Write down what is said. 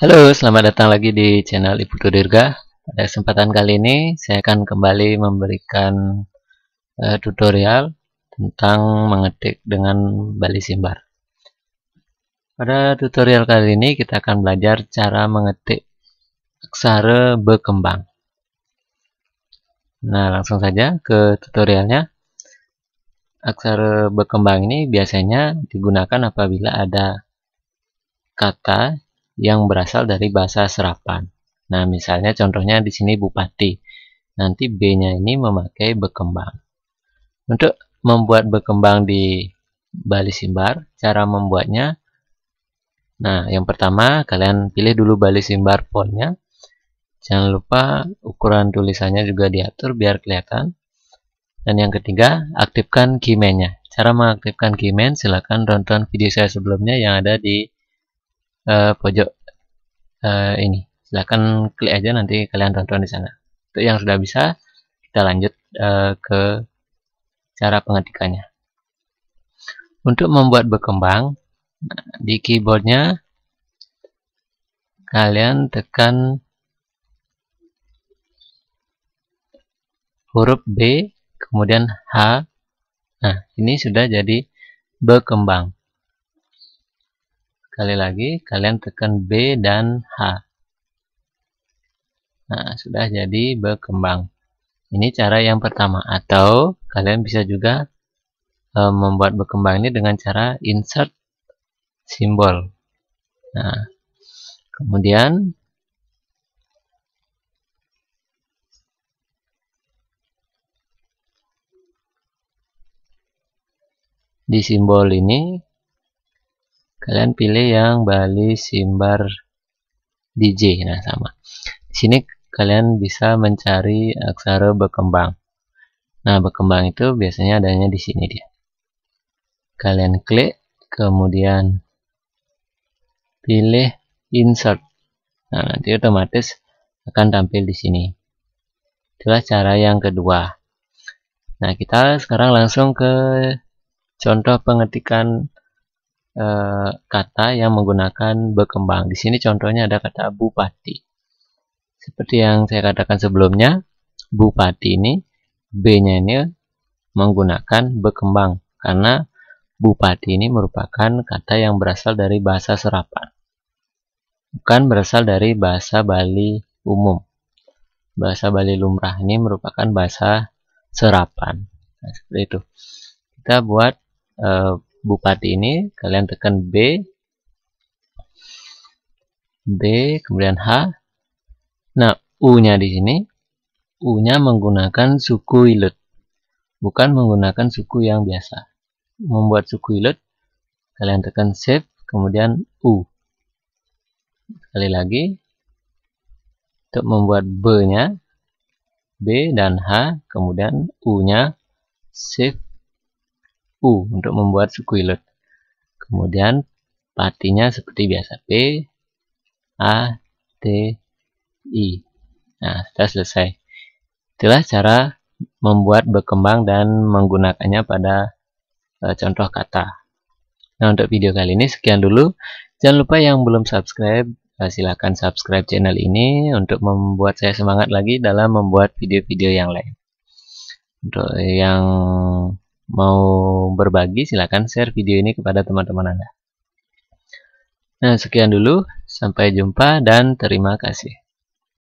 Halo, selamat datang lagi di channel Ibu Durga. Pada kesempatan kali ini, saya akan kembali memberikan uh, tutorial tentang mengetik dengan Bali Simbar. Pada tutorial kali ini, kita akan belajar cara mengetik aksara berkembang. Nah, langsung saja ke tutorialnya. Aksara berkembang ini biasanya digunakan apabila ada kata yang berasal dari bahasa serapan. Nah, misalnya contohnya di sini bupati. Nanti B-nya ini memakai berkembang. Untuk membuat berkembang di Bali Simbar, cara membuatnya Nah, yang pertama kalian pilih dulu Bali Simbar fontnya. Jangan lupa ukuran tulisannya juga diatur biar kelihatan. Dan yang ketiga, aktifkan keyman-nya. Cara mengaktifkan keyman, silakan tonton video saya sebelumnya yang ada di uh, pojok uh, ini. Silahkan klik aja nanti kalian tonton di sana. Untuk yang sudah bisa, kita lanjut uh, ke cara pengetikannya. Untuk membuat berkembang, nah, di keyboardnya kalian tekan huruf B, kemudian H. Nah, ini sudah jadi berkembang. Sekali lagi, kalian tekan B dan H. Nah, sudah jadi berkembang. Ini cara yang pertama. Atau kalian bisa juga e, membuat berkembang ini dengan cara insert simbol. Nah, kemudian di simbol ini kalian pilih yang Bali Simbar DJ nah sama di sini kalian bisa mencari aksara berkembang nah berkembang itu biasanya adanya di sini dia kalian klik kemudian pilih insert nah nanti otomatis akan tampil di sini itulah cara yang kedua nah kita sekarang langsung ke contoh pengetikan e, kata yang menggunakan berkembang. Di sini contohnya ada kata bupati. Seperti yang saya katakan sebelumnya, bupati ini B-nya ini menggunakan berkembang karena bupati ini merupakan kata yang berasal dari bahasa serapan. Bukan berasal dari bahasa Bali umum. Bahasa Bali lumrah ini merupakan bahasa serapan. Nah, seperti itu. Kita buat e, bupati ini kalian tekan B B kemudian H nah U nya di sini U nya menggunakan suku ilut bukan menggunakan suku yang biasa membuat suku ilut kalian tekan Shift kemudian U sekali lagi untuk membuat B nya B dan H kemudian U nya Shift. U untuk membuat suku ilut. Kemudian partinya seperti biasa P, A, T, I. Nah, sudah selesai. Itulah cara membuat berkembang dan menggunakannya pada e, contoh kata. Nah, untuk video kali ini sekian dulu. Jangan lupa yang belum subscribe, e, silakan silahkan subscribe channel ini untuk membuat saya semangat lagi dalam membuat video-video yang lain. Untuk yang mau berbagi silahkan share video ini kepada teman-teman Anda. Nah, sekian dulu. Sampai jumpa dan terima kasih.